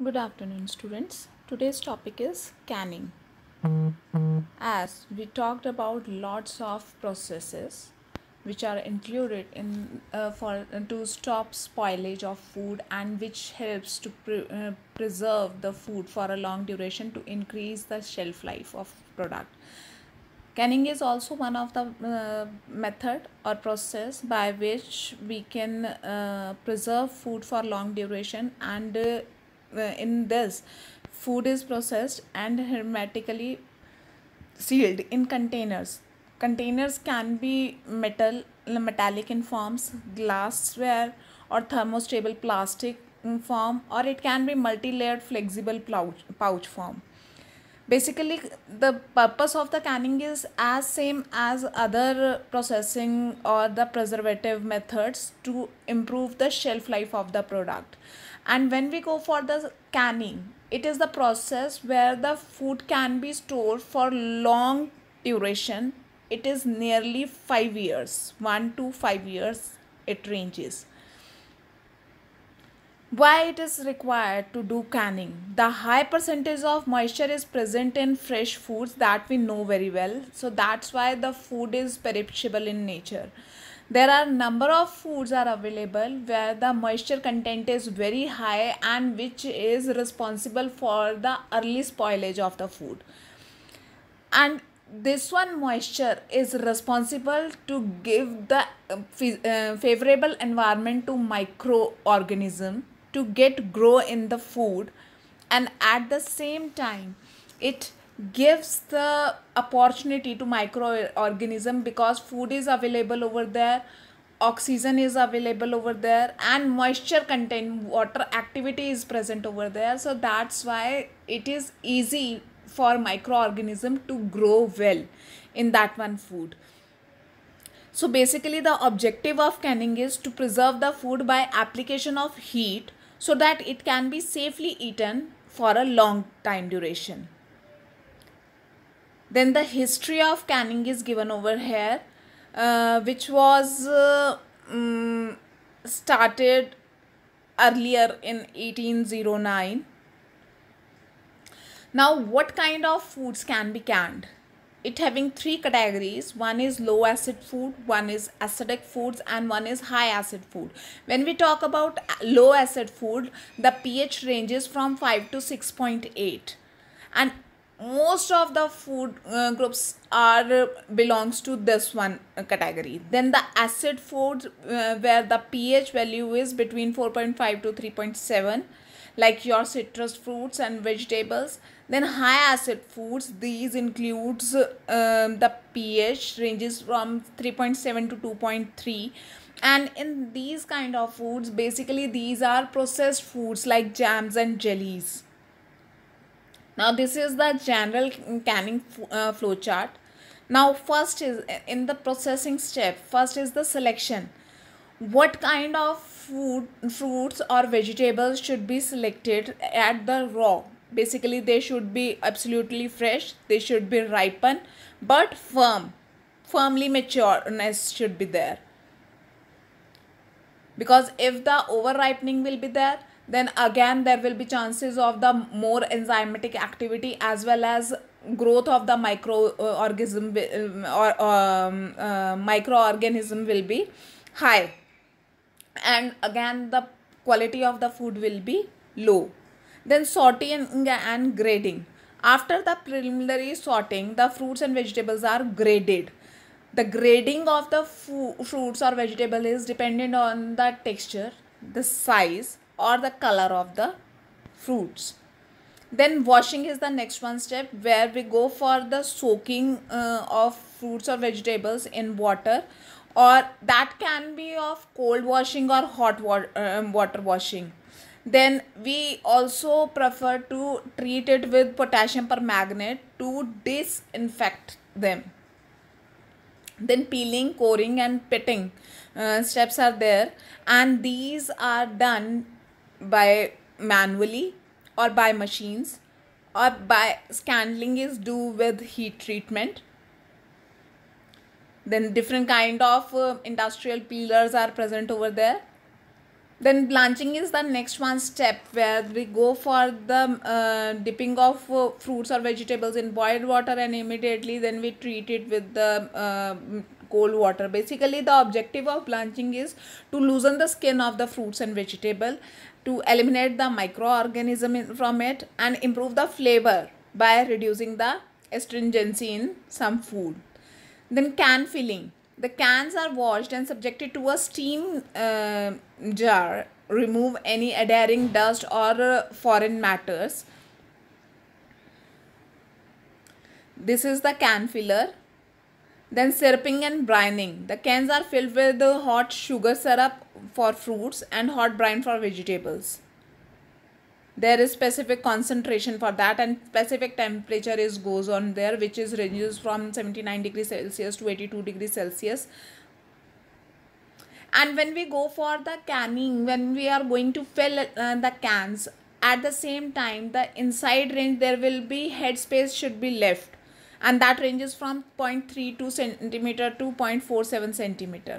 Good afternoon students. Today's topic is canning. As we talked about lots of processes which are included in uh, for uh, to stop spoilage of food and which helps to pre uh, preserve the food for a long duration to increase the shelf life of product. Canning is also one of the uh, method or process by which we can uh, preserve food for long duration and uh, in this food is processed and hermetically sealed in containers containers can be metal uh, metallic in forms glassware or thermostable plastic form or it can be multi-layered flexible pouch, pouch form basically the purpose of the canning is as same as other processing or the preservative methods to improve the shelf life of the product and when we go for the canning it is the process where the food can be stored for long duration it is nearly 5 years 1 to 5 years it ranges why it is required to do canning the high percentage of moisture is present in fresh foods that we know very well so that's why the food is perishable in nature there are number of foods are available where the moisture content is very high and which is responsible for the early spoilage of the food and this one moisture is responsible to give the uh, uh favorable environment to microorganism to get grow in the food and at the same time it gives the opportunity to microorganism because food is available over there oxygen is available over there and moisture contain water activity is present over there so that's why it is easy for microorganism to grow well in that one food so basically the objective of canning is to preserve the food by application of heat so that it can be safely eaten for a long time duration then the history of canning is given over here, uh, which was uh, um, started earlier in 1809. Now, what kind of foods can be canned? It having three categories. One is low acid food, one is acidic foods and one is high acid food. When we talk about low acid food, the pH ranges from 5 to 6.8 and most of the food uh, groups are uh, belongs to this one uh, category then the acid foods uh, where the ph value is between 4.5 to 3.7 like your citrus fruits and vegetables then high acid foods these includes um, the ph ranges from 3.7 to 2.3 and in these kind of foods basically these are processed foods like jams and jellies now this is the general canning uh, flow chart. Now first is in the processing step, first is the selection. What kind of food, fruits or vegetables should be selected at the raw? Basically they should be absolutely fresh, they should be ripened but firm, firmly matureness should be there. Because if the over ripening will be there, then again there will be chances of the more enzymatic activity as well as growth of the microorganism uh, or um, uh, microorganism will be high and again the quality of the food will be low then sorting and grading after the preliminary sorting the fruits and vegetables are graded the grading of the fruits or vegetable is dependent on the texture the size or the color of the fruits then washing is the next one step where we go for the soaking uh, of fruits or vegetables in water or that can be of cold washing or hot water, um, water washing then we also prefer to treat it with potassium permanganate to disinfect them then peeling coring and pitting uh, steps are there and these are done by manually or by machines or by scanning is do with heat treatment then different kind of uh, industrial peelers are present over there then blanching is the next one step where we go for the uh, dipping of uh, fruits or vegetables in boiled water and immediately then we treat it with the uh, cold water basically the objective of blanching is to loosen the skin of the fruits and vegetable to eliminate the microorganism from it and improve the flavor by reducing the astringency in some food then can filling the cans are washed and subjected to a steam uh, jar remove any adhering dust or uh, foreign matters this is the can filler then syruping and brining. The cans are filled with hot sugar syrup for fruits and hot brine for vegetables. There is specific concentration for that and specific temperature is goes on there which is ranges from 79 degrees Celsius to 82 degrees Celsius and when we go for the canning when we are going to fill uh, the cans at the same time the inside range there will be headspace should be left and that ranges from 0.32 centimeter to 0.47 centimeter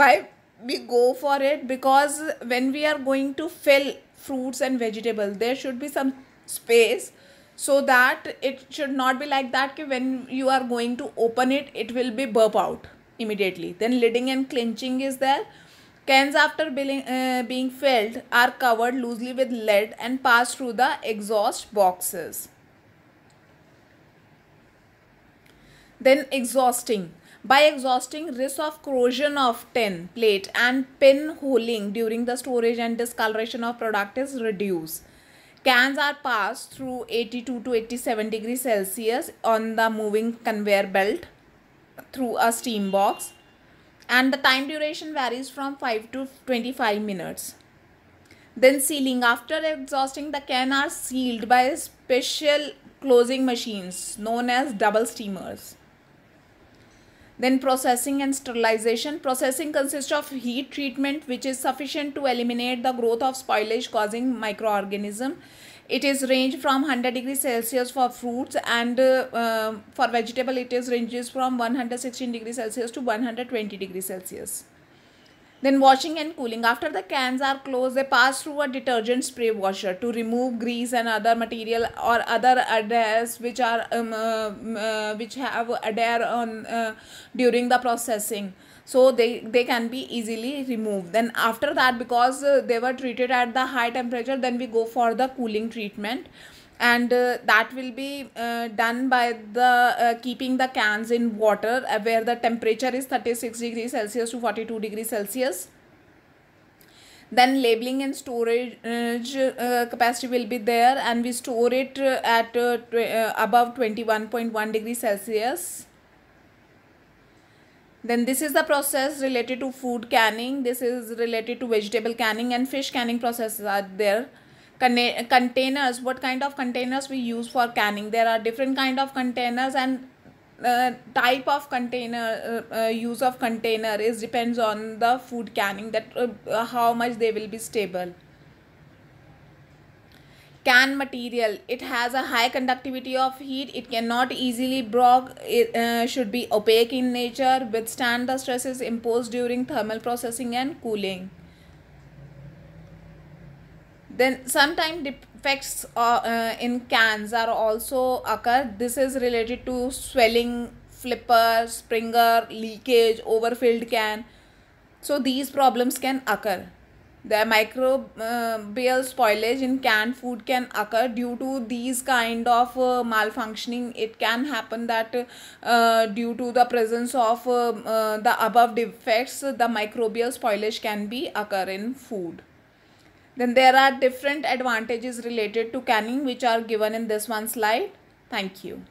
why we go for it because when we are going to fill fruits and vegetables there should be some space so that it should not be like that ki when you are going to open it it will be burp out immediately then lidding and clinching is there cans after being, uh, being filled are covered loosely with lead and pass through the exhaust boxes Then exhausting. By exhausting, risk of corrosion of tin plate and pinholing during the storage and discoloration of product is reduced. Cans are passed through 82 to 87 degrees Celsius on the moving conveyor belt through a steam box and the time duration varies from 5 to 25 minutes. Then sealing. After exhausting, the can are sealed by special closing machines known as double steamers. Then processing and sterilization. Processing consists of heat treatment which is sufficient to eliminate the growth of spoilage causing microorganism. It is range from 100 degrees Celsius for fruits and uh, uh, for vegetable it is ranges from 116 degrees Celsius to 120 degrees Celsius. Then washing and cooling. After the cans are closed, they pass through a detergent spray washer to remove grease and other material or other adhesives which are um, uh, uh, which have adhere on uh, during the processing so they they can be easily removed then after that because uh, they were treated at the high temperature then we go for the cooling treatment and uh, that will be uh, done by the uh, keeping the cans in water uh, where the temperature is 36 degrees celsius to 42 degrees celsius then labeling and storage uh, uh, capacity will be there and we store it at above 21.1 degrees celsius then this is the process related to food canning this is related to vegetable canning and fish canning processes are there containers what kind of containers we use for canning there are different kind of containers and uh, type of container uh, uh, use of container is depends on the food canning that uh, uh, how much they will be stable can material it has a high conductivity of heat it cannot easily broke. it uh, should be opaque in nature withstand the stresses imposed during thermal processing and cooling then sometimes defects uh, uh, in cans are also occur this is related to swelling flipper springer leakage overfilled can so these problems can occur the microbial spoilage in canned food can occur due to these kind of uh, malfunctioning it can happen that uh, due to the presence of uh, uh the above defects the microbial spoilage can be occur in food then there are different advantages related to canning which are given in this one slide. Thank you.